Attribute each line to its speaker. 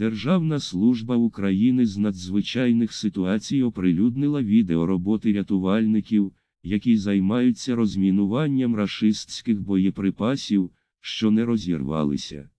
Speaker 1: Державна служба України з надзвичайних ситуацій оприлюднила відео роботи рятувальників, які займаються розмінуванням рашистських боєприпасів, що не розірвалися.